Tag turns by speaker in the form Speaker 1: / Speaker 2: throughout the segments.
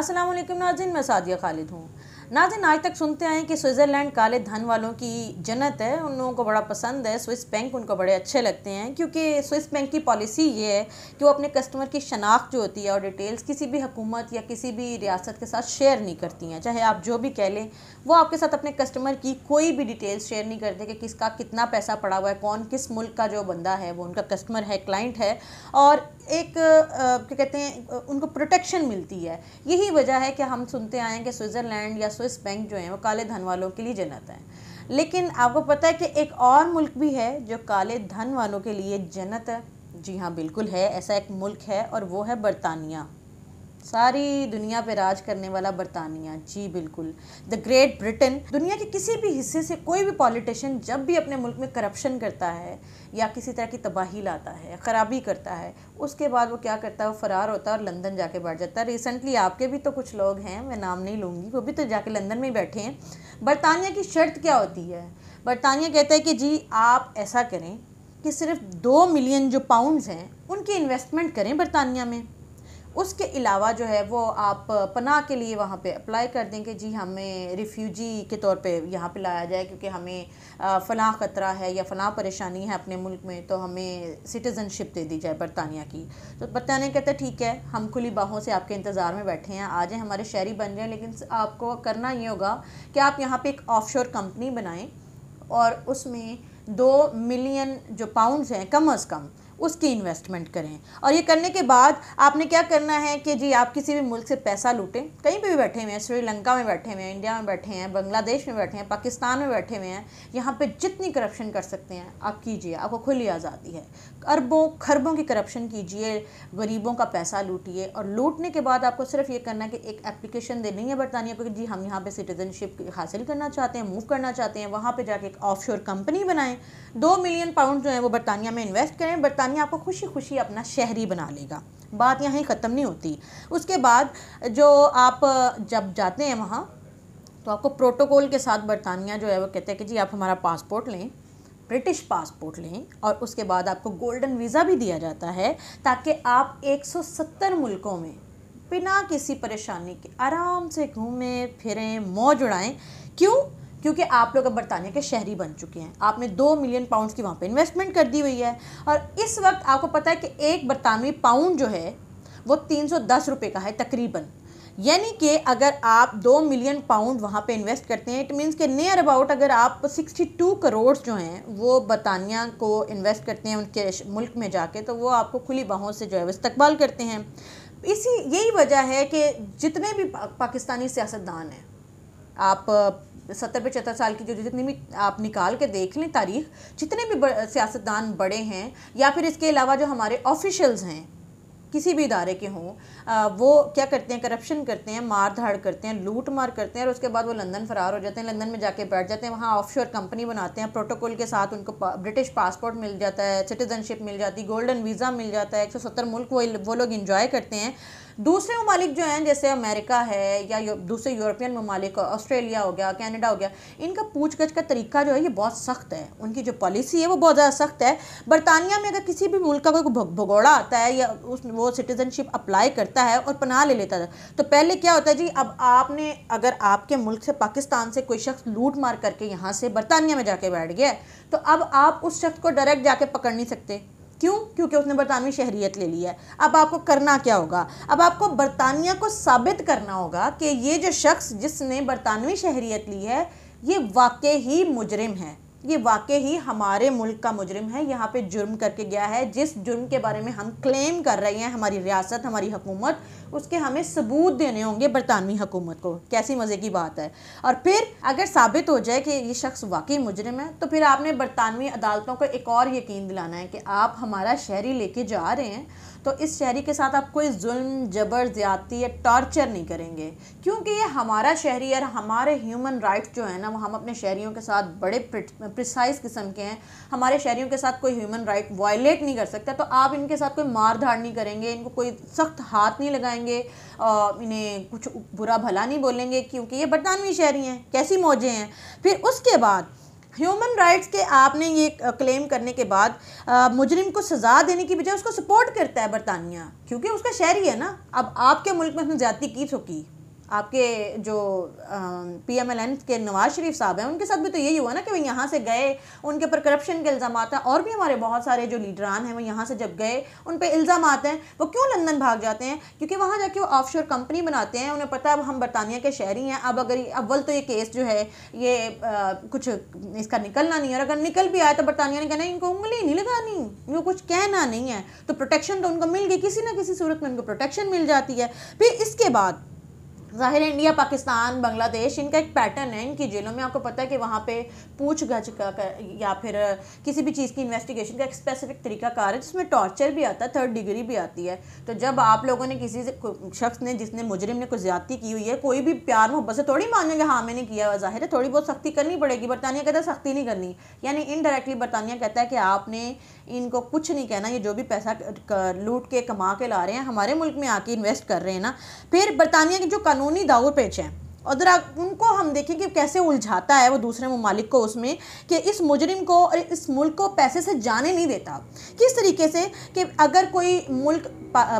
Speaker 1: असलम नाजिन मैं सादिया खालिद हूँ नाजिन आज तक सुनते आए कि स्विट्ज़रलैंड काले धन वालों की जन्नत है उन लोगों को बड़ा पसंद है स्विस बैंक उनको बड़े अच्छे लगते हैं क्योंकि स्विस बैंक की पॉलिसी ये है कि वो अपने कस्टमर की शनाख्त जो होती है और डिटेल्स किसी भी हुकूमत या किसी भी रियासत के साथ शेयर नहीं करती हैं चाहे आप जो भी कह लें वो आपके साथ अपने कस्टमर की कोई भी डिटेल्स शेयर नहीं करते कि किसका कितना पैसा पड़ा हुआ है कौन किस मुल्क का जो बंदा है वो उनका कस्टमर है क्लाइंट है और एक क्या कहते हैं उनको प्रोटेक्शन मिलती है यही वजह है कि हम सुनते आए हैं कि स्विट्ज़रलैंड या स्विस बैंक जो है वो काले धन वालों के लिए जन्नत है लेकिन आपको पता है कि एक और मुल्क भी है जो काले धन वालों के लिए जन्नत है जी हाँ बिल्कुल है ऐसा एक मुल्क है और वो है बरतानिया सारी दुनिया पे राज करने वाला बरतानिया जी बिल्कुल द ग्रेट ब्रिटेन दुनिया के किसी भी हिस्से से कोई भी पॉलिटिशियन जब भी अपने मुल्क में करप्शन करता है या किसी तरह की तबाही लाता है ख़राबी करता है उसके बाद वो क्या करता है वो फ़रार होता है और लंदन जाके बैठ जाता है रिसेंटली आपके भी तो कुछ लोग हैं मैं नाम नहीं लूँगी वो भी तो जाके लंदन में बैठे हैं बरतानिया की शर्त क्या होती है बरतानिया कहता है कि जी आप ऐसा करें कि सिर्फ दो मिलियन जो पाउंड्स हैं उनकी इन्वेस्टमेंट करें बरतानिया में उसके अलावा जो है वो आप पनाह के लिए वहाँ पे अप्लाई कर दें कि जी हाँ, हमें रिफ्यूजी के तौर पे यहाँ पे लाया जाए क्योंकि हमें फ़लाँ ख़तरा है या फ़लाँ परेशानी है अपने मुल्क में तो हमें सिटीज़नशिप दे दी जाए बरतानिया की तो बरतानिया कहते हैं ठीक है हम खुली बाहों से आपके इंतज़ार में बैठे हैं आ जाएँ हमारे शहरी बन जाएँ लेकिन आपको करना ये होगा कि आप यहाँ पर एक ऑफ कंपनी बनाएँ और उसमें दो मिलियन जो पाउंडस हैं कम अज़ कम उसकी इन्वेस्टमेंट करें और ये करने के बाद आपने क्या करना है कि जी आप किसी भी मुल्क से पैसा लूटें कहीं पर भी बैठे हुए हैं श्रीलंका में बैठे हुए हैं इंडिया में बैठे हैं बांग्लादेश में बैठे हैं पाकिस्तान में बैठे हुए हैं यहाँ पर जितनी करप्शन कर सकते हैं आप कीजिए आपको खुली आज़ादी है अरबों खरबों की करप्शन कीजिए गरीबों का पैसा लूटिए और लूटने के बाद आपको सिर्फ ये करना है कि एक एप्लीकेशन देनी है बरतानिया को कि जी हम यहाँ पर सिटीजनशिप हासिल करना चाहते हैं मूव करना चाहते हैं वहाँ पर जाके एक ऑफ कंपनी बनाएं दो मिलियन पाउंड जो है वो बरतानिया में इन्वेस्ट करें बरतानिया पाकिस्तानी आपको खुशी खुशी अपना शहरी बना लेगा बात यहाँ ही ख़त्म नहीं होती उसके बाद जो आप जब जाते हैं वहाँ तो आपको प्रोटोकॉल के साथ बरतानिया जो है वो कहते हैं कि जी आप हमारा पासपोर्ट लें ब्रिटिश पासपोर्ट लें और उसके बाद आपको गोल्डन वीज़ा भी दिया जाता है ताकि आप 170 मुल्कों में बिना किसी परेशानी के आराम से घूमें फिरें मौज उड़ाएं क्यों क्योंकि आप लोग अब बरतानिया के शहरी बन चुके हैं आपने दो मिलियन पाउंड्स की वहाँ पे इन्वेस्टमेंट कर दी हुई है और इस वक्त आपको पता है कि एक बरतानवी पाउंड जो है वो तीन सौ का है तकरीबन यानी कि अगर आप दो मिलियन पाउंड वहाँ पे इन्वेस्ट करते हैं इट मीन्स के नियर अबाउट अगर आप 62 करोड़ जो हैं वो बरतानिया को इन्वेस्ट करते हैं उनके मुल्क में जाके तो वो आपको खुली बाहों से जो है इस्तकबाल करते हैं इसी यही वजह है कि जितने भी पा, पाकिस्तानी सियासतदान हैं आप सत्तर पचहत्तर साल की जो जितनी भी आप निकाल के देख लें तारीख जितने भी सियासतदान बड़े हैं या फिर इसके अलावा जो हमारे ऑफिशल्स हैं किसी भी इदारे के हों वो क्या करते हैं करप्शन करते हैं मार धाड़ करते हैं लूट मार करते हैं और उसके बाद वो लंदन फरार हो जाते हैं लंदन में जाके बैठ जाते हैं वहाँ ऑफशोर कंपनी बनाते हैं प्रोटोकॉल के साथ उनको पा, ब्रिटिश पासपोर्ट मिल जाता है सिटीजनशिप मिल जाती है गोल्डन वीज़ा मिल जाता है एक मुल्क वो वो लोग इन्जॉय करते हैं दूसरे ममालिक जो हैं जैसे अमेरिका है या दूसरे यूरोपियन ममालिक ऑस्ट्रेलिया हो गया कैनेडा हो गया इनका पूछ गछ का तरीका जो है ये बहुत सख्त है उनकी जो पॉलिसी है वो बहुत ज़्यादा सख्त है बरतानिया में अगर किसी भी मुल्क का कोई भगोड़ा आता है या उस वो सिटीजनशिप अप्लाई करता है और पनाह ले लेता है तो पहले क्या होता है जी अब आपने अगर आपके मुल्क से पाकिस्तान से कोई शख्स लूट मार करके यहाँ से बरतानिया में जाके बैठ गया तो अब आप उस शख्स को डायरेक्ट जाके पकड़ नहीं सकते क्यों क्योंकि उसने बरतानवी शहरीत ले ली है अब आपको करना क्या होगा अब आपको बरतानिया को साबित करना होगा कि ये जो शख्स जिसने बरतानवी शहरीत ली है ये वाकई ही मुजरिम है ये वाकई ही हमारे मुल्क का मुजरिम है यहाँ पे जुर्म करके गया है जिस जुर्म के बारे में हम क्लेम कर रहे हैं हमारी रियासत हमारी हुकूमत उसके हमें सबूत देने होंगे बरतानवी हुकूमत को कैसी मज़े की बात है और फिर अगर साबित हो जाए कि ये शख्स वाकई मुजरिम है तो फिर आपने बरतानवी अदालतों को एक और यकीन दिलाना है कि आप हमारा शहरी लेके जा रहे हैं तो इस शहरी के साथ आप कोई जुल्म जबर ज़्यादती या टॉर्चर नहीं करेंगे क्योंकि ये हमारा शहरी और हमारे ह्यूमन राइट्स जो है ना वो हम अपने शहरीों के साथ बड़े प्रिसाइज किस्म के हैं हमारे शहरीों के साथ कोई ह्यूमन राइट वायलेट नहीं कर सकता तो आप इनके साथ कोई मार धाड़ नहीं करेंगे इनको कोई सख्त हाथ नहीं लगाएंगे इन्हें कुछ बुरा भला नहीं बोलेंगे क्योंकि ये बरतानवी शहरी हैं कैसी मौजें हैं फिर उसके बाद ह्यूमन राइट्स के आपने ये क्लेम करने के बाद मुजरिम को सज़ा देने की बजाय उसको सपोर्ट करता है बरतानिया क्योंकि उसका शहरी है ना अब आपके मुल्क में उसने ज़्यादा की चुकी आपके जो पी एम एल एन के नवाज शरीफ साहब हैं उनके साथ भी तो यही हुआ ना कि वो यहाँ से गए उनके ऊपर करप्शन के इल्ज़ाम हैं और भी हमारे बहुत सारे जो लीडरान हैं वो यहाँ से जब गए उन पर इल्ज़ाम आते हैं वो क्यों लंदन भाग जाते हैं क्योंकि वहाँ जाके वो शोर कंपनी बनाते हैं उन्हें पता है अब हम बरतानिया के शहरी हैं अब अगर अव्वल तो ये केस जो है ये आ, कुछ इसका निकलना नहीं है और अगर निकल भी आया तो बरतानिया ने कहना इनको उंगली नहीं लगानी इनको कुछ कहना नहीं है तो प्रोटेक्शन तो उनको मिल गई किसी ना किसी सूरत में उनको प्रोटेक्शन मिल जाती है फिर इसके बाद ज़ाहिर इंडिया पाकिस्तान बांग्लादेश इनका एक पैटर्न है इनकी जेलों में आपको पता है कि वहाँ पे पूछ गछ का या फिर किसी भी चीज़ की इन्वेस्टिगेशन का एक स्पेसिफिक तरीका कार है जिसमें टॉर्चर भी आता है थर्ड डिग्री भी आती है तो जब आप लोगों ने किसी शख्स ने जिसने मुजरिम ने कुछ ज्यादा की हुई है कोई भी प्यार मोहब्बत से थोड़ी मानेंगे हाँ मैंने किया हुआ ज़ाहिर है थोड़ी बहुत सख्ती करनी पड़ेगी बरतानिया कहता है सख्ती नहीं करनी यानी इनडायरेक्टली बरतानिया कहता है कि आपने इनको कुछ नहीं कहना ये जो भी पैसा लूट के कमा के ला रहे हैं हमारे मुल्क में आके इन्वेस्ट कर रहे हैं ना फिर बरतानिया के जो कानून कानूनी दावों पेच हैं अदर उनको हम देखें कि कैसे उलझाता है वो दूसरे ममालिक को उसमें कि इस मुजरिम को और इस मुल्क को पैसे से जाने नहीं देता किस तरीके से कि अगर कोई मुल्क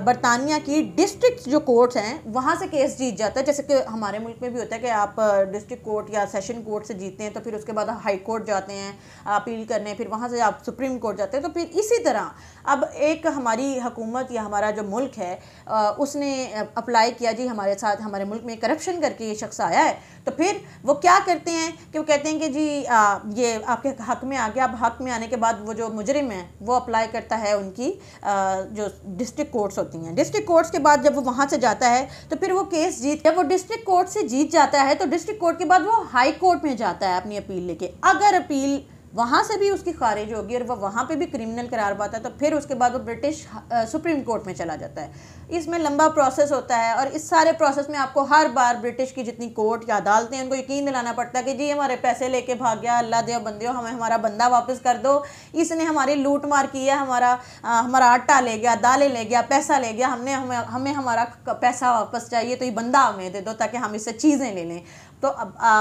Speaker 1: बरतानिया की डिस्ट्रिक्ट जो कोर्ट्स हैं वहाँ से केस जीत जाता है जैसे कि हमारे मुल्क में भी होता है कि आप डिस्ट्रिक्ट कोर्ट या सेशन कोर्ट से जीतते हैं तो फिर उसके बाद हाई कोर्ट जाते हैं अपील करने फिर वहाँ से आप सुप्रीम कोर्ट जाते हैं तो फिर इसी तरह अब एक हमारी हुकूमत या हमारा जो मुल्क है उसने अप्लाई किया जी हमारे साथ हमारे मुल्क में करप्शन करके ये शख्स शख्स आया है तो फिर वो क्या करते हैं कि वो कहते हैं कि जी आ, ये आपके हक में आ गया अब हक में आने के बाद वो जो मुजरिम है वो अप्लाई करता है उनकी आ, जो डिस्ट्रिक्ट कोर्ट्स होती हैं डिस्ट्रिक्ट कोर्ट्स के बाद जब वो वहाँ से जाता है तो फिर वो केस जीत जब वो डिस्ट्रिक्ट कोर्ट से जीत जाता है तो डिस्ट्रिक्ट कोर्ट के बाद वो हाई कोर्ट में जाता है अपनी अपील लेके अगर अपील वहाँ से भी उसकी खारिज होगी और वह वहाँ पे भी क्रिमिनल करार पाता है तो फिर उसके बाद वो ब्रिटिश सुप्रीम कोर्ट में चला जाता है इसमें लंबा प्रोसेस होता है और इस सारे प्रोसेस में आपको हर बार ब्रिटिश की जितनी कोर्ट या अदालतें उनको यकीन दिलाना पड़ता है कि जी हमारे पैसे लेके भाग गया अल्लाह दे बंदे हमें हमारा बंदा वापस कर दो इसने हमारी लूट मार की है हमारा आ, हमारा आटा ले गया दालें ले गया पैसा ले गया हमने हमें हमें हमारा पैसा वापस चाहिए तो ये बंदा हमें दे दो ताकि हम इससे चीज़ें ले लें तो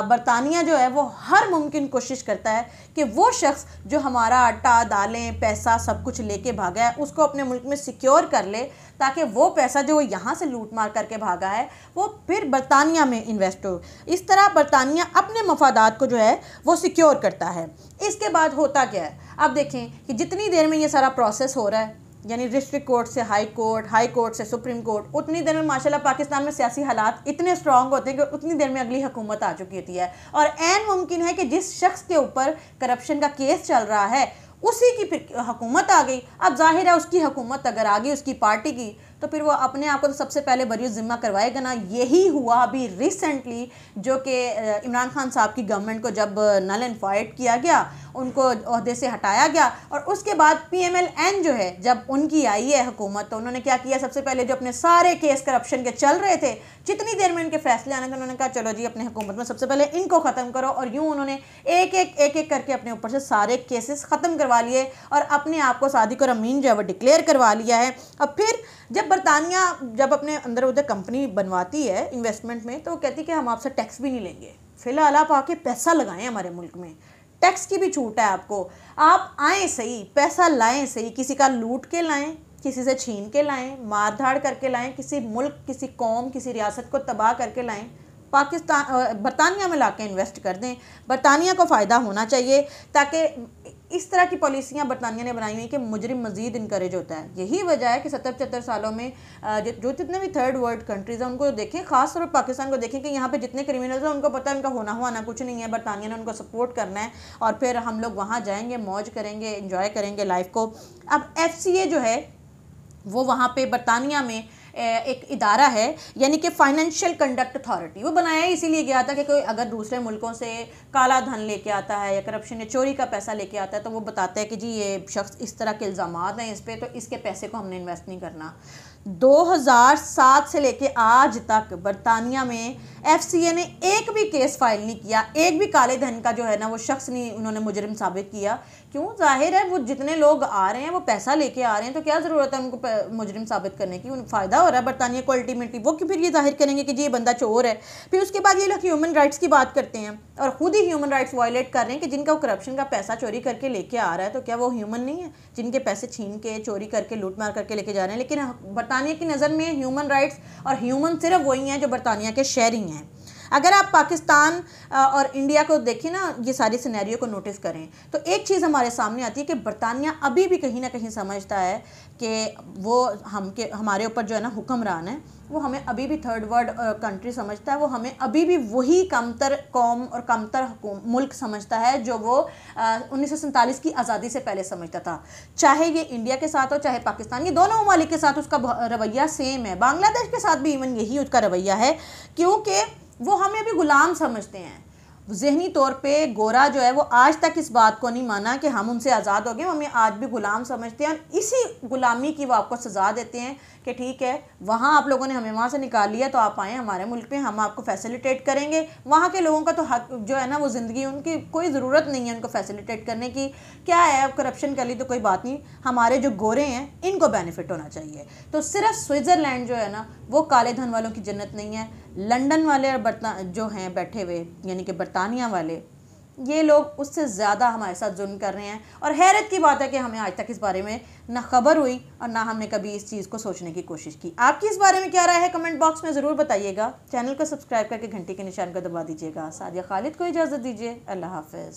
Speaker 1: बरतानिया जो है वो हर मुमकिन कोशिश करता है कि वो शख्स जो हमारा आटा दालें पैसा सब कुछ लेके भागा है उसको अपने मुल्क में सिक्योर कर ले ताकि वो पैसा जो यहाँ से लूट मार करके भागा है वो फिर बरतानिया में इन्वेस्ट हो इस तरह बरतानिया अपने मफादात को जो है वो सिक्योर करता है इसके बाद होता क्या है अब देखें कि जितनी देर में ये सारा प्रोसेस हो रहा है यानी डिस्ट्रिक्ट कोर्ट से हाई कोर्ट हाई कोर्ट से सुप्रीम कोर्ट उतनी देर में माशाल्लाह पाकिस्तान में सियासी हालात इतने स्ट्रांग होते हैं कि उतनी देर में अगली हुकूमत आ चुकी होती है और एन मुमकिन है कि जिस शख्स के ऊपर करप्शन का केस चल रहा है उसी की फिर हकूमत आ गई अब जाहिर है उसकी हुकूमत अगर आ गई उसकी पार्टी की तो फिर वो अपने आप को तो सबसे पहले बरी ज़िम्मा करवाएगा ना यही हुआ अभी रिसेंटली जो कि इमरान खान साहब की गवर्नमेंट को जब नल एंड फाइट किया गया उनको अहदे से हटाया गया और उसके बाद पी एम एल एन जो है जब उनकी आई है हुकूमत तो उन्होंने क्या किया सबसे पहले जो अपने सारे केस करप्शन के चल रहे थे जितनी देर में उनके फैसले आने थे उन्होंने कहा चलो जी अपने हुकूमत में सबसे पहले इनको ख़त्म करो और यूँ उन्होंने एक एक एक एक करके अपने ऊपर से सारे केसेस ख़त्म करवा लिए और अपने आप को सादिक और अमीन जो है वो डिक्लेयर करवा लिया है और फिर जब बरतानिया जब अपने अंदर उधर कंपनी बनवाती है इन्वेस्टमेंट में तो कहती है कि हम आपसे टैक्स भी नहीं लेंगे फ़िलहाल आप आके पैसा लगाएं हमारे मुल्क में टैक्स की भी छूट है आपको आप आए सही पैसा लाएं सही किसी का लूट के लाएं किसी से छीन के लाएं मार धाड़ करके लाएं किसी मुल्क किसी कौम किसी रियासत को तबाह करके लाएं पाकिस्तान बरतानिया में ला इन्वेस्ट कर दें बरतानिया को फ़ायदा होना चाहिए ताकि इस तरह की पॉलिसियाँ बरतानिया ने बनाई हुई कि मुजरिम मजीद इंकरेज होता है यही वजह है कि सत्तर पचहत्तर सालों में जो जितने भी थर्ड वर्ल्ड कंट्रीज़ हैं उनको देखें खास तौर पर पाकिस्तान को देखें कि यहाँ पे जितने क्रिमिनल्स हैं उनको पता है उनका होना हुआ ना कुछ नहीं है बरतानिया ने उनको सपोर्ट करना है और फिर हम लोग वहाँ जाएंगे मौज करेंगे इंजॉय करेंगे लाइफ को अब एफ जो है वो वहाँ पर बरतानिया में एक इदारा है यानी कि फाइनेंशियल कंडक्ट अथॉरिटी वो बनाया इसीलिए गया था कि कोई अगर दूसरे मुल्कों से काला धन लेके आता है या करप्शन या चोरी का पैसा लेके आता है तो वो बताता है कि जी ये शख्स इस तरह के इल्ज़ाम हैं इस पर तो इसके पैसे को हमने इन्वेस्ट नहीं करना दो से लेके आज तक बरतानिया में एफसीए ने एक भी केस फाइल नहीं किया एक भी काले धन का जो है ना वो शख्स नहीं उन्होंने मुजरिम साबित किया क्यों जाहिर है वो जितने लोग आ रहे हैं वो पैसा लेके आ रहे हैं तो क्या ज़रूरत है उनको मुजरिम साबित करने की उन्हें फ़ायदा हो रहा है बरतानिया को अल्टीमेटली वो कि फिर ये जाहिर करेंगे कि जी ये बंदा चोर है फिर उसके बाद ये लोग ह्यूमन राइट्स की बात करते हैं और ख़ुद ही ह्यूमन राइट्स वायलेट कर रहे हैं कि जिनका करप्शन का पैसा चोरी करके लेके आ रहा है तो क्या वो ह्यूमन नहीं है जिनके पैसे छीन के चोरी करके लूट मार करके लेके जा रहे हैं लेकिन बरतानिया की नज़र में ह्यूमन राइट्स और ह्यूमन सिर्फ वही हैं जो बरतानिया के शहरी हैं अगर आप पाकिस्तान और इंडिया को देखें ना ये सारी सिनेरियो को नोटिस करें तो एक चीज़ हमारे सामने आती है कि बरतानिया अभी भी कहीं ना कहीं समझता है कि वो हम के हमारे ऊपर जो है ना हुक्मरान है वो हमें अभी भी थर्ड वर्ल्ड कंट्री समझता है वो हमें अभी भी वही कमतर कौम और कमतर मुल्क समझता है जो वो उन्नीस की आज़ादी से पहले समझता था चाहे ये इंडिया के साथ हो चाहे पाकिस्तान ये दोनों ममालिक के साथ उसका रवैया सेम है बांग्लादेश के साथ भी इवन यही उसका रवैया है क्योंकि वो हमें अभी ग़ुलाम समझते हैं जहनी तौर पे गोरा जो है वो आज तक इस बात को नहीं माना कि हम उनसे आज़ाद हो गए हमें आज भी ग़ुलाम समझते हैं और इसी ग़ुलामी की वो आपको सज़ा देते हैं कि ठीक है वहाँ आप लोगों ने हमें वहाँ से निकाल लिया तो आप आएँ हमारे मुल्क में हम आपको फैसिलिटेट करेंगे वहाँ के लोगों का तो हक जो है ना वो ज़िंदगी उनकी कोई ज़रूरत नहीं है उनको फैसिलिटेट करने की क्या है अब करप्शन कर ली तो कोई बात नहीं हमारे जो गोरे हैं इनको बेनिफिट होना चाहिए तो सिर्फ स्विट्ज़रलैंड जो है ना वो काले धन वालों की जन्नत नहीं है लंदन वाले और जो हैं बैठे हुए यानी कि बरतानिया वाले ये लोग उससे ज़्यादा हमारे साथ जुर्म कर रहे हैं और हैरत की बात है कि हमें आज तक इस बारे में ना खबर हुई और ना हमने कभी इस चीज़ को सोचने की कोशिश की आपकी इस बारे में क्या राय है कमेंट बॉक्स में ज़रूर बताइएगा चैनल को सब्सक्राइब करके घंटी के निशान को दबा दीजिएगा सादिया खालिद को इजाज़त दीजिए अल्लाह हाफ